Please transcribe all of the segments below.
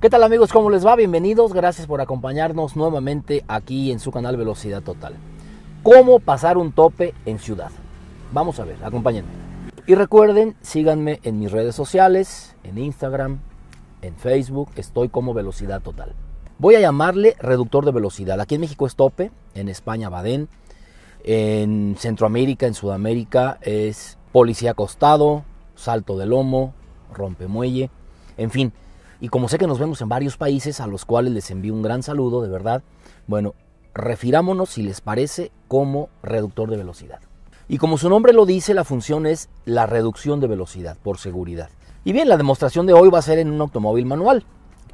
¿Qué tal amigos? ¿Cómo les va? Bienvenidos, gracias por acompañarnos nuevamente aquí en su canal Velocidad Total. ¿Cómo pasar un tope en ciudad? Vamos a ver, acompáñenme. Y recuerden, síganme en mis redes sociales, en Instagram, en Facebook, estoy como Velocidad Total. Voy a llamarle reductor de velocidad. Aquí en México es tope, en España badén, en Centroamérica, en Sudamérica es policía acostado, salto de lomo, rompe muelle, en fin y como sé que nos vemos en varios países a los cuales les envío un gran saludo, de verdad, bueno, refirámonos si les parece como reductor de velocidad. Y como su nombre lo dice, la función es la reducción de velocidad por seguridad. Y bien, la demostración de hoy va a ser en un automóvil manual,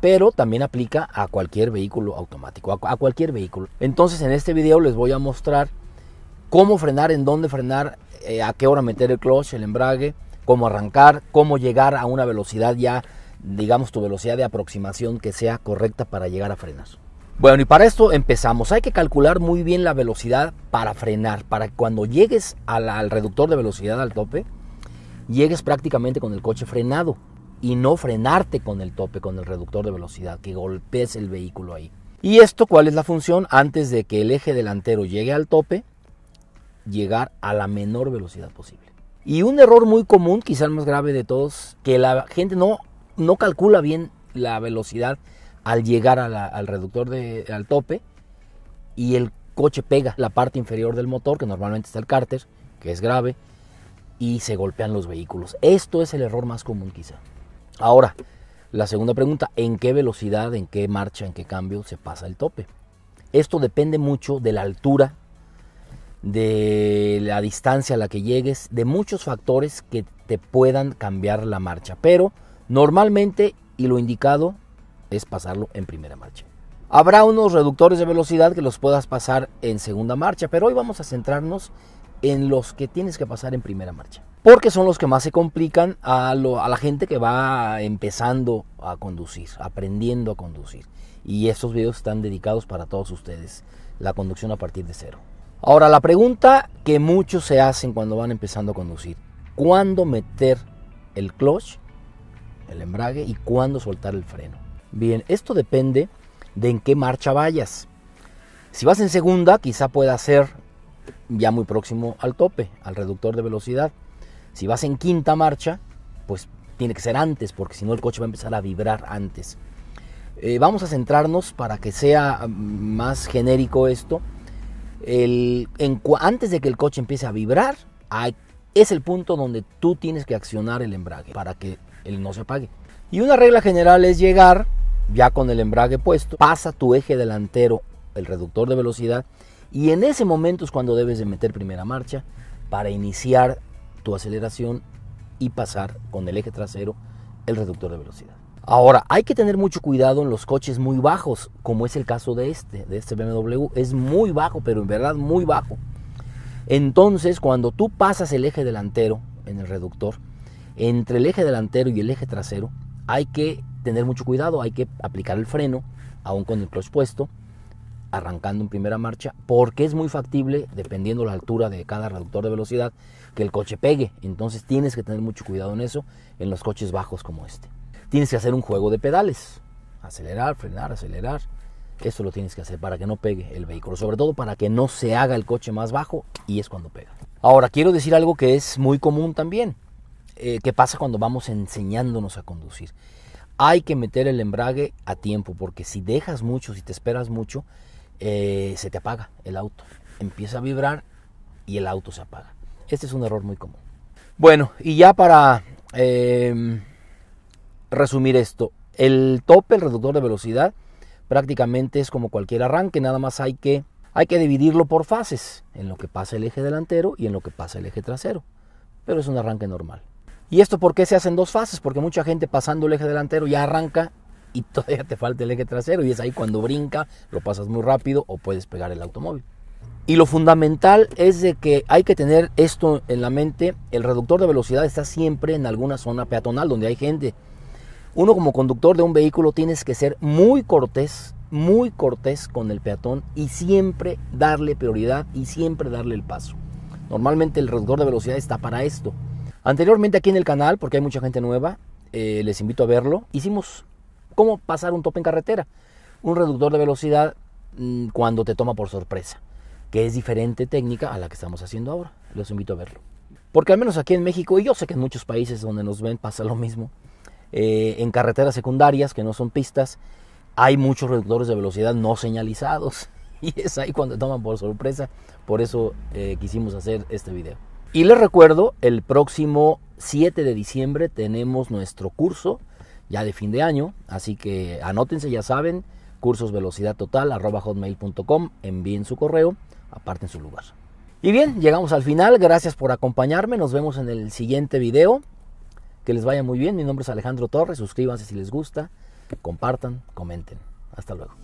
pero también aplica a cualquier vehículo automático, a cualquier vehículo. Entonces, en este video les voy a mostrar cómo frenar, en dónde frenar, eh, a qué hora meter el clutch, el embrague, cómo arrancar, cómo llegar a una velocidad ya digamos, tu velocidad de aproximación que sea correcta para llegar a frenar. Bueno, y para esto empezamos. Hay que calcular muy bien la velocidad para frenar, para que cuando llegues al, reductor de velocidad al tope, llegues prácticamente con el coche frenado y no frenarte con el tope, con el reductor de velocidad, que golpees el vehículo ahí. ¿Y esto cuál es la función? Antes de que el eje delantero llegue al tope, llegar a la menor velocidad posible. Y un error muy común, quizás el más grave de todos, que la gente no no calcula bien la velocidad al llegar al reductor de, al tope y el coche pega la parte inferior del motor, que normalmente está el cárter, que es grave, y se golpean los vehículos. Esto es el error más común quizá. Ahora, la segunda pregunta, ¿en qué velocidad, en qué marcha, en qué cambio se pasa el tope? Esto depende mucho de la altura, de la distancia a la que llegues, de muchos factores que te puedan cambiar la marcha, pero Normalmente, y lo indicado, es pasarlo en primera marcha. Habrá unos reductores de velocidad que los puedas pasar en segunda marcha, pero hoy vamos a centrarnos en los que tienes que pasar en primera marcha. Porque son los que más se complican a, la gente que va empezando a conducir, aprendiendo a conducir. Y estos videos están dedicados para todos ustedes, la conducción a partir de cero. Ahora, la pregunta que muchos se hacen cuando van empezando a conducir, ¿cuándo meter el clutch el embrague y cuándo soltar el freno. Bien, esto depende de en qué marcha vayas. Si vas en segunda, quizá pueda ser ya muy próximo al tope, al reductor de velocidad. Si vas en quinta marcha, pues tiene que ser antes, porque si no el coche va a empezar a vibrar antes. Eh, vamos a centrarnos para que sea mm, más genérico esto. antes de que el coche empiece a vibrar, es el punto donde tú tienes que accionar el embrague para que el no se apague. Y una regla general es llegar ya con el embrague puesto, pasa tu eje delantero, el reductor de velocidad, y en ese momento es cuando debes de meter primera marcha para iniciar tu aceleración y pasar con el eje trasero el reductor de velocidad. Ahora, hay que tener mucho cuidado en los coches muy bajos, como es el caso de este, de este BMW. Es muy bajo, pero en verdad muy bajo. Entonces, cuando tú pasas el eje delantero en el reductor, entre el eje delantero y el eje trasero hay que tener mucho cuidado, hay que aplicar el freno, aún con el clutch puesto, arrancando en primera marcha, porque es muy factible, dependiendo la altura de cada reductor de velocidad, que el coche pegue. Entonces tienes que tener mucho cuidado en eso, en los coches bajos como este. Tienes que hacer un juego de pedales, acelerar, frenar, acelerar. Eso lo tienes que hacer para que no pegue el vehículo, sobre todo para que no se haga el coche más bajo y es cuando pega. Ahora, quiero decir algo que es muy común también. Eh, qué pasa cuando vamos enseñándonos a conducir. Hay que meter el embrague a tiempo, porque si dejas mucho, si te esperas mucho, eh, se te apaga el auto. Empieza a vibrar y el auto se apaga. Este es un error muy común. Bueno, y ya para em, resumir esto, el tope, el reductor de velocidad, prácticamente es como cualquier arranque, nada más hay que, hay que dividirlo por fases, en lo que pasa el eje delantero y en lo que pasa el eje trasero. Pero es un arranque normal. ¿Y esto por qué se hace en dos fases? Porque mucha gente pasando el eje delantero ya arranca y todavía te falta el eje trasero y es ahí cuando brinca, lo pasas muy rápido o puedes pegar el automóvil. Y lo fundamental es de que hay que tener esto en la mente, el reductor de velocidad está siempre en alguna zona peatonal donde hay gente. Uno como conductor de un vehículo tienes que ser muy cortés, muy cortés con el peatón y siempre darle prioridad y siempre darle el paso. Normalmente el reductor de velocidad está para esto, Anteriormente aquí en el canal, porque hay mucha gente nueva, eh, les invito a verlo, hicimos cómo pasar un tope en carretera. Un reductor de velocidad mm, cuando te toma por sorpresa, que es diferente técnica a la que estamos haciendo ahora. les invito a verlo. Porque al menos aquí en México, y yo sé que en muchos países donde nos ven pasa lo mismo, eh, en carreteras secundarias que no son pistas, hay muchos reductores de velocidad no señalizados. Y es ahí cuando toman por sorpresa. Por eso eh, quisimos hacer este video. Y les recuerdo, el próximo 7 de diciembre tenemos nuestro curso ya de fin de año, así que anótense, ya saben, cursosvelocidadtotal.com, envíen su correo, aparten su lugar. Y bien, llegamos al final, gracias por acompañarme, nos vemos en el siguiente video, que les vaya muy bien, mi nombre es Alejandro Torres, suscríbanse si les gusta, compartan, comenten, hasta luego.